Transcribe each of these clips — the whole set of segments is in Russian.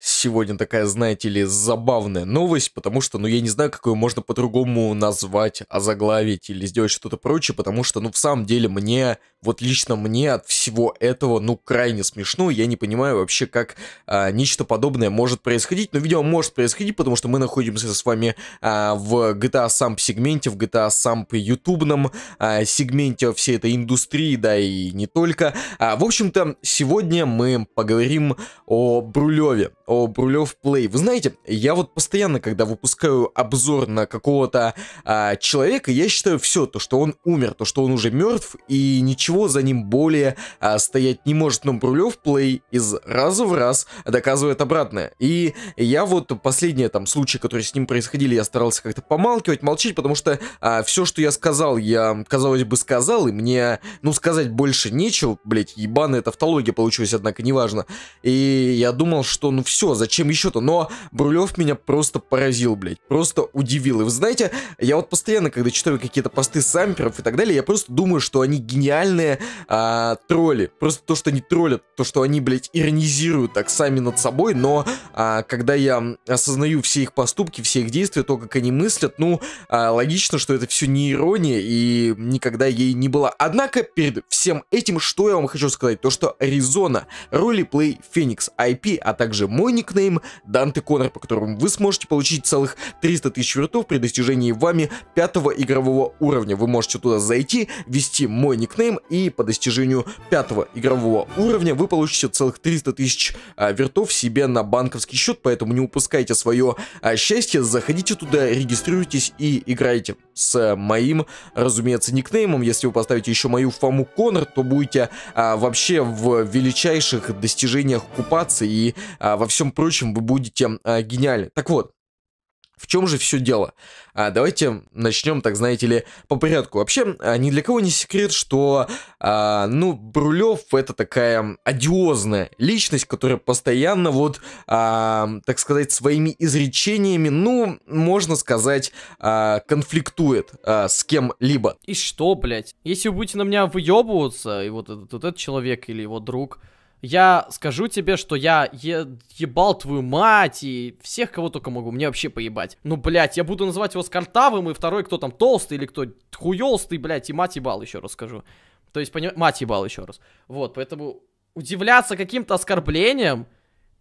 сегодня такая, знаете ли, забавная новость, потому что, ну, я не знаю, как ее можно по-другому назвать, озаглавить или сделать что-то прочее, потому что, ну, в самом деле, мне, вот лично мне от всего этого, ну, крайне смешно, я не понимаю вообще, как а, нечто подобное может происходить, но, ну, видео может происходить, потому что мы находимся с вами а, в GTA Samp сегменте, в GTA Samp ютубном а, сегменте всей этой индустрии, да, и не только. А, в общем-то, сегодня мы поговорим о Брулеве об Рулев Плей. Вы знаете, я вот постоянно, когда выпускаю обзор на какого-то а, человека, я считаю все, то, что он умер, то, что он уже мертв, и ничего за ним более а, стоять не может. Но Брулев Плей из раза в раз доказывает обратное. И я вот последние там случаи, которые с ним происходили, я старался как-то помалкивать, молчать, потому что а, все, что я сказал, я, казалось бы, сказал, и мне, ну, сказать больше нечего, блять, ебаная тавтология получилась, однако, неважно. И я думал, что, ну, все все, зачем еще-то? Но Брулев меня просто поразил, блядь, просто удивил. И вы знаете, я вот постоянно, когда читаю какие-то посты самперов и так далее, я просто думаю, что они гениальные а, тролли. Просто то, что они троллят, то, что они, блядь, иронизируют так сами над собой, но а, когда я осознаю все их поступки, все их действия, то, как они мыслят, ну, а, логично, что это все не ирония и никогда ей не была. Однако, перед всем этим, что я вам хочу сказать, то, что Аризона, Ролиплей, Феникс, IP, а также мой второй никнейм Данте Конор, по которому вы сможете получить целых 300 тысяч вертов при достижении вами пятого игрового уровня. Вы можете туда зайти, ввести мой никнейм и по достижению пятого игрового уровня вы получите целых 300 тысяч а, вертов себе на банковский счет, поэтому не упускайте свое а, счастье, заходите туда, регистрируйтесь и играйте с моим, разумеется, никнеймом. Если вы поставите еще мою фаму Конор, то будете а, вообще в величайших достижениях купаться и а, во всем всем прочем вы будете а, гениальны. Так вот, в чем же все дело? А, давайте начнем, так знаете ли, по порядку. Вообще, а, ни для кого не секрет, что, а, ну, Брулев это такая одиозная личность, которая постоянно вот, а, так сказать, своими изречениями, ну, можно сказать, а, конфликтует а, с кем-либо. И что, блядь? Если вы будете на меня выебываться, и вот этот, вот этот человек или его друг я скажу тебе, что я е ебал твою мать и всех, кого только могу. Мне вообще поебать. Ну, блядь, я буду называть его Скартавым и второй, кто там толстый или кто хуёлстый, блядь, и мать ебал, еще раз скажу. То есть, понимаешь, мать ебал еще раз. Вот, поэтому удивляться каким-то оскорблением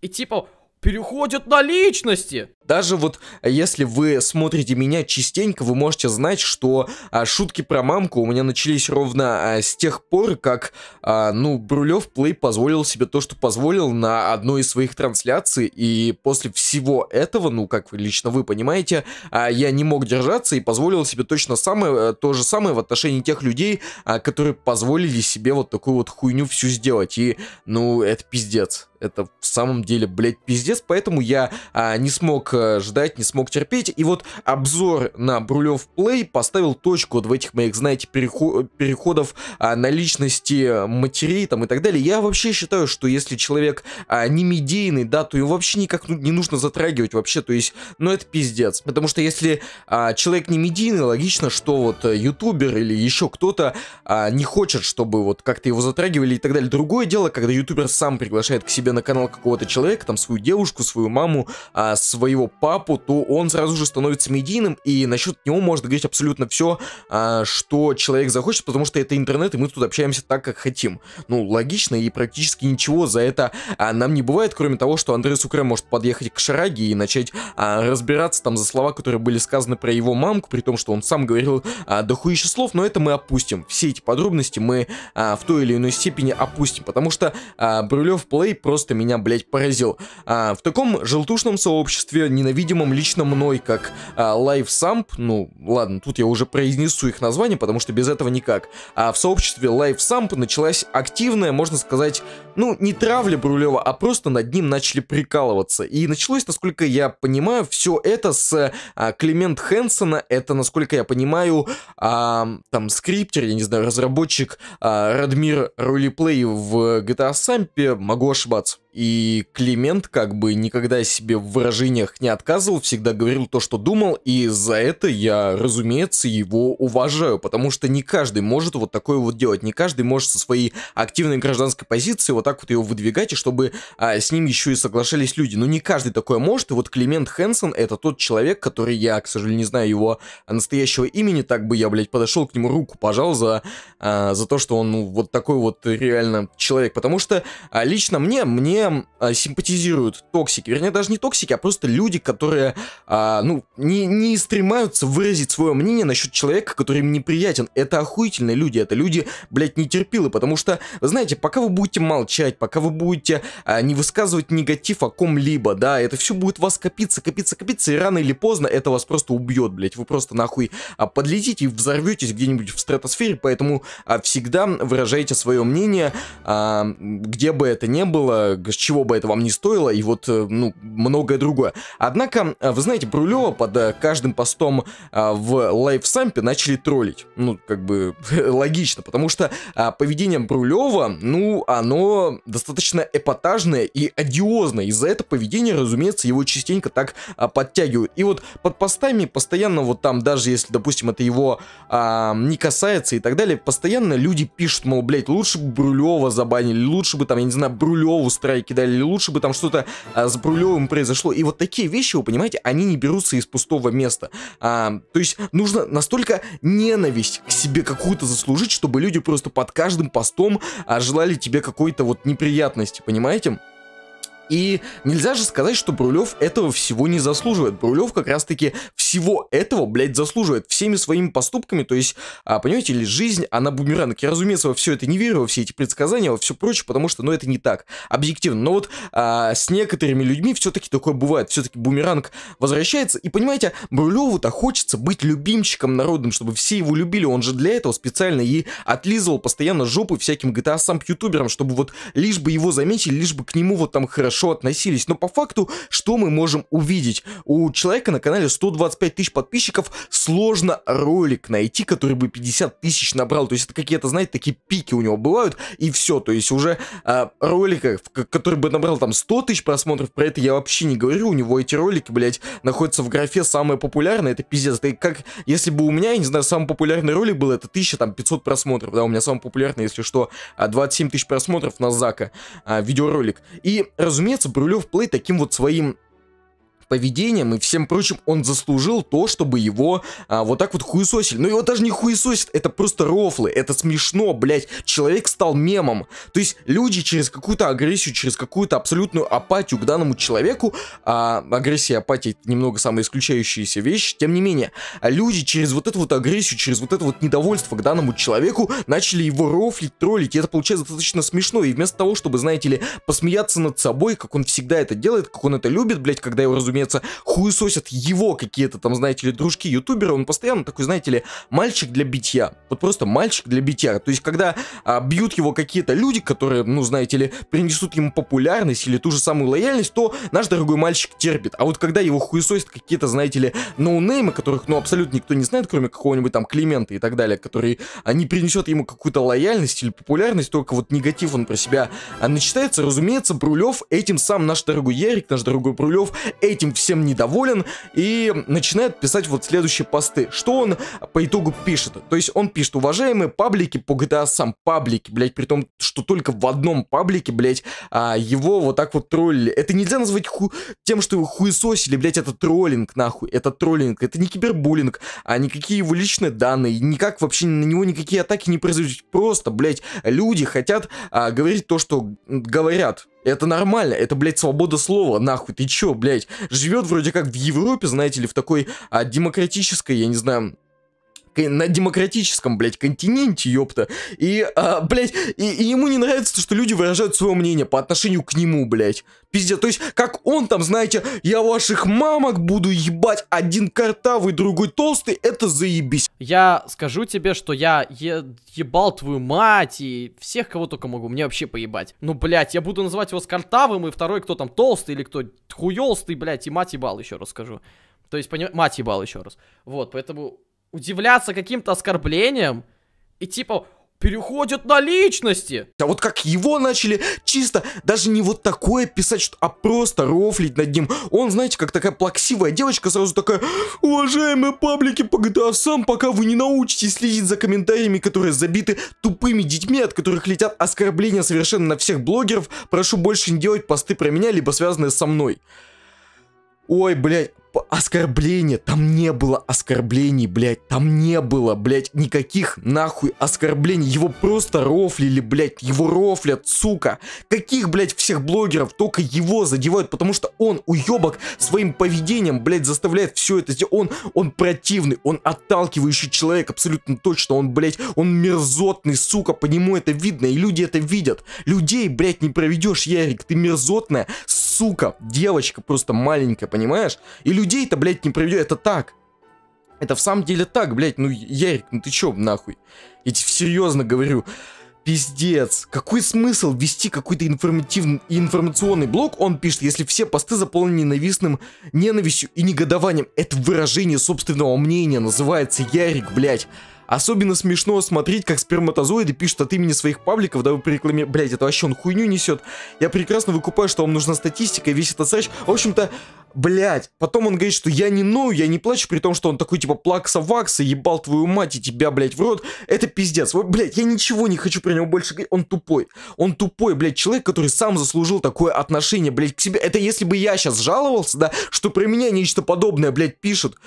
и типа, переходят на личности. Даже вот а, если вы смотрите меня частенько, вы можете знать, что а, шутки про мамку у меня начались ровно а, с тех пор, как, а, ну, Брулев Плей позволил себе то, что позволил на одной из своих трансляций, и после всего этого, ну, как вы лично вы понимаете, а, я не мог держаться и позволил себе точно самое, э, то же самое в отношении тех людей, а, которые позволили себе вот такую вот хуйню всю сделать, и, ну, это пиздец, это в самом деле, блядь, пиздец, поэтому я а, не смог э, ждать, не смог терпеть, и вот обзор на Брулев Плей поставил точку вот в этих моих, знаете, перехо переходов а, на личности э, матерей там и так далее. Я вообще считаю, что если человек а, не медийный, да, то его вообще никак ну, не нужно затрагивать вообще, то есть, ну это пиздец, потому что если а, человек не медийный, логично, что вот э, ютубер или еще кто-то а, не хочет, чтобы вот как-то его затрагивали и так далее. Другое дело, когда ютубер сам приглашает к себе себе на канал какого-то человека, там свою девушку, свою маму, а, своего папу, то он сразу же становится медийным, и насчет него можно говорить абсолютно все, а, что человек захочет, потому что это интернет, и мы тут общаемся так, как хотим. Ну, логично, и практически ничего за это а, нам не бывает, кроме того, что Андрей Сукре может подъехать к Шараге и начать а, разбираться там за слова, которые были сказаны про его мамку, при том, что он сам говорил а, дохуище слов, но это мы опустим. Все эти подробности мы а, в той или иной степени опустим, потому что а, Брюлев Плей просто просто меня, блядь, поразил. А, в таком желтушном сообществе, ненавидимом лично мной, как а, Life Samp, ну, ладно, тут я уже произнесу их название, потому что без этого никак. А в сообществе Life Samp началась активная, можно сказать, ну, не травля Брулева, а просто над ним начали прикалываться. И началось, насколько я понимаю, все это с а, Климент Хэнсона, это, насколько я понимаю, а, там, скриптер, я не знаю, разработчик а, Радмир Рулиплей в GTA Samp, могу ошибаться, thoughts. И Климент как бы никогда себе в выражениях не отказывал, всегда говорил то, что думал, и за это я, разумеется, его уважаю, потому что не каждый может вот такое вот делать, не каждый может со своей активной гражданской позиции вот так вот его выдвигать, и чтобы а, с ним еще и соглашались люди. Но не каждый такое может, и вот Климент Хэнсон это тот человек, который я, к сожалению, не знаю его настоящего имени, так бы я, блядь, подошел к нему руку пожал за, а, за то, что он ну, вот такой вот реально человек, потому что а, лично мне, мне всем а, симпатизируют токсики. Вернее, даже не токсики, а просто люди, которые, а, ну, не, не стремаются выразить свое мнение насчет человека, который им неприятен. Это охуительные люди, это люди, блядь, нетерпилы, потому что, знаете, пока вы будете молчать, пока вы будете а, не высказывать негатив о ком-либо, да, это все будет вас копиться, копиться, копиться, и рано или поздно это вас просто убьет, блядь. Вы просто нахуй а, подлетите и взорветесь где-нибудь в стратосфере, поэтому а, всегда выражайте свое мнение, а, где бы это ни было, с чего бы это вам не стоило, и вот, э, ну, многое другое. Однако, э, вы знаете, Брулева под э, каждым постом в лайфсампе начали троллить. Ну, как бы, логично, потому что поведение Брулева, ну, оно достаточно эпатажное и одиозное. из за этого поведение, разумеется, его частенько так подтягивают. И вот под постами постоянно вот там, даже если, допустим, это его а, не касается и так далее, постоянно люди пишут, мол, блядь, лучше бы Брулева забанили, лучше бы там, я не знаю, Брулеву устраивали шарики кидали, лучше бы там что-то а, за Брулевым произошло. И вот такие вещи, вы понимаете, они не берутся из пустого места. А, то есть нужно настолько ненависть к себе какую-то заслужить, чтобы люди просто под каждым постом а, желали тебе какой-то вот неприятности, понимаете? И нельзя же сказать, что Брулев этого всего не заслуживает. Брулев как раз-таки всего этого, блядь, заслуживает. Всеми своими поступками, то есть, а, понимаете ли, жизнь, она бумеранг. Я, разумеется, во все это не верю, во все эти предсказания, во все прочее, потому что, ну, это не так. Объективно. Но вот а, с некоторыми людьми все-таки такое бывает. Все-таки бумеранг возвращается. И, понимаете, Брулеву-то хочется быть любимчиком народным, чтобы все его любили. Он же для этого специально и отлизывал постоянно жопы всяким GTA-сам-ютуберам, а чтобы вот лишь бы его заметили, лишь бы к нему вот там хорошо хорошо относились. Но по факту, что мы можем увидеть? У человека на канале 125 тысяч подписчиков, сложно ролик найти, который бы 50 тысяч набрал. То есть это какие-то, знаете, такие пики у него бывают, и все. То есть уже э, а, ролика, который бы набрал там 100 тысяч просмотров, про это я вообще не говорю. У него эти ролики, блядь, находятся в графе самые популярные, это пиздец. Да и как, если бы у меня, я не знаю, самый популярный ролик был, это 1500 просмотров, да, у меня самый популярный, если что, 27 а, тысяч просмотров на Зака а, видеоролик. И, разумеется, наконец, Брюлев Плей таким вот своим поведением и всем прочим он заслужил то, чтобы его а, вот так вот хуесосили. Но его даже не хуесосят, это просто рофлы, это смешно, блядь. Человек стал мемом. То есть люди через какую-то агрессию, через какую-то абсолютную апатию к данному человеку, а, агрессия, апатия это немного самоисключающиеся вещи, тем не менее, люди через вот эту вот агрессию, через вот это вот недовольство к данному человеку начали его рофлить, троллить, и это получается достаточно смешно, и вместо того, чтобы, знаете ли, посмеяться над собой, как он всегда это делает, как он это любит, блядь, когда его разумеется разумеется, хуесосят его какие-то там, знаете ли, дружки ютуберы, он постоянно такой, знаете ли, мальчик для битья. Вот просто мальчик для битья. То есть, когда а, бьют его какие-то люди, которые, ну, знаете ли, принесут ему популярность или ту же самую лояльность, то наш дорогой мальчик терпит. А вот когда его хуесосят какие-то, знаете ли, ноунеймы, которых, ну, абсолютно никто не знает, кроме какого-нибудь там Климента и так далее, который а, не принесет ему какую-то лояльность или популярность, только вот негатив он про себя а, начитается. Разумеется, Брулев этим сам наш дорогой Ярик, наш дорогой Брулев этим этим всем недоволен и начинает писать вот следующие посты. Что он по итогу пишет? То есть он пишет, уважаемые паблики по GTA сам паблики, блять при том, что только в одном паблике, блять а, его вот так вот троллили. Это нельзя назвать ху... тем, что его хуесосили, блять это троллинг, нахуй, это троллинг, это не кибербуллинг, а никакие его личные данные, никак вообще на него никакие атаки не произойдут. Просто, блять люди хотят а, говорить то, что говорят. Это нормально, это, блядь, свобода слова, нахуй, ты чё, блядь? Живет вроде как в Европе, знаете ли, в такой а, демократической, я не знаю, на демократическом, блядь, континенте, ёпта. И, а, блядь, и, и ему не нравится, что люди выражают свое мнение по отношению к нему, блядь. Пиздец. То есть, как он там, знаете, я ваших мамок буду ебать, один картавый, другой толстый, это заебись. Я скажу тебе, что я е- ебал твою мать и всех, кого только могу, мне вообще поебать. Ну, блядь, я буду называть его скартавым, и второй, кто там толстый или кто хуёлстый, блядь, и мать ебал, еще раз скажу. То есть, понимаешь, мать ебал еще раз. Вот, поэтому удивляться каким-то оскорблениям и типа переходят на личности. А вот как его начали чисто даже не вот такое писать, а просто рофлить над ним. Он, знаете, как такая плаксивая девочка сразу такая, уважаемые паблики по GTA сам, пока вы не научитесь следить за комментариями, которые забиты тупыми детьми, от которых летят оскорбления совершенно на всех блогеров, прошу больше не делать посты про меня, либо связанные со мной. Ой, блядь, оскорбление, там не было оскорблений, блядь, там не было, блядь, никаких нахуй оскорблений, его просто рофлили, блядь, его рофлят, сука, каких, блядь, всех блогеров только его задевают, потому что он, уебок, своим поведением, блядь, заставляет все это сделать, он, он противный, он отталкивающий человек, абсолютно точно, он, блядь, он мерзотный, сука, по нему это видно, и люди это видят, людей, блядь, не проведешь, Ярик, ты мерзотная, сука, девочка просто маленькая, понимаешь? И людей-то, блядь, не приведет, это так. Это в самом деле так, блядь, ну, Ярик, ну ты чё, нахуй? Я тебе серьезно говорю, пиздец. Какой смысл вести какой-то информативный, информационный блок, он пишет, если все посты заполнены ненавистным ненавистью и негодованием. Это выражение собственного мнения называется, Ярик, блядь. Особенно смешно смотреть, как сперматозоиды пишут от имени своих пабликов, да вы при рекламе... Блять, это вообще он хуйню несет. Я прекрасно выкупаю, что вам нужна статистика и весь этот срач. В общем-то, блять. Потом он говорит, что я не ною, я не плачу, при том, что он такой типа плакса-вакса, ебал твою мать и тебя, блять, в рот. Это пиздец. Вот, блять, я ничего не хочу про него больше говорить. Он тупой. Он тупой, блять, человек, который сам заслужил такое отношение, блять, к себе. Это если бы я сейчас жаловался, да, что про меня нечто подобное, блять, пишут.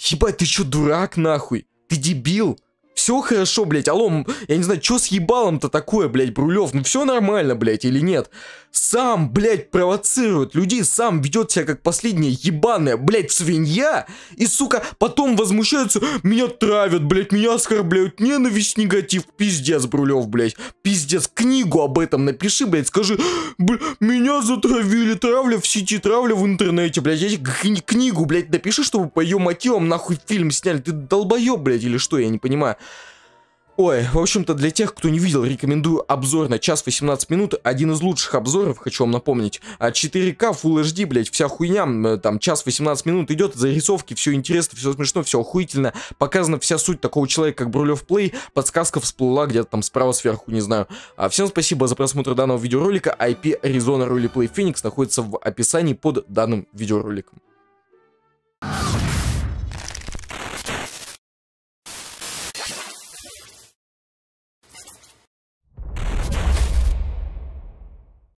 Ебать, ты чё, дурак, нахуй? Ты дебил? Все хорошо, блядь, алло, я не знаю, что с ебалом-то такое, блядь, Брулев, ну все нормально, блядь, или нет? Сам, блядь, провоцирует людей, сам ведет себя как последняя ебаная, блядь, свинья, и, сука, потом возмущаются, меня травят, блядь, меня оскорбляют, ненависть, негатив, пиздец, Брулев, блядь, пиздец, книгу об этом напиши, блядь, скажи, блядь, меня затравили, травля в сети, травля в интернете, блядь, я книгу, блядь, напиши, чтобы по ее мотивам, нахуй, фильм сняли, ты долбоеб, блядь, или что, я не понимаю. Ой, в общем-то, для тех, кто не видел, рекомендую обзор на час 18 минут. Один из лучших обзоров, хочу вам напомнить. 4К, а Full HD, блядь, вся хуйня. Э, там час 18 минут идет, зарисовки, все интересно, все смешно, все охуительно. Показана вся суть такого человека, как Брулев Плей. Подсказка всплыла где-то там справа сверху, не знаю. А всем спасибо за просмотр данного видеоролика. IP Arizona Roleplay Phoenix находится в описании под данным видеороликом.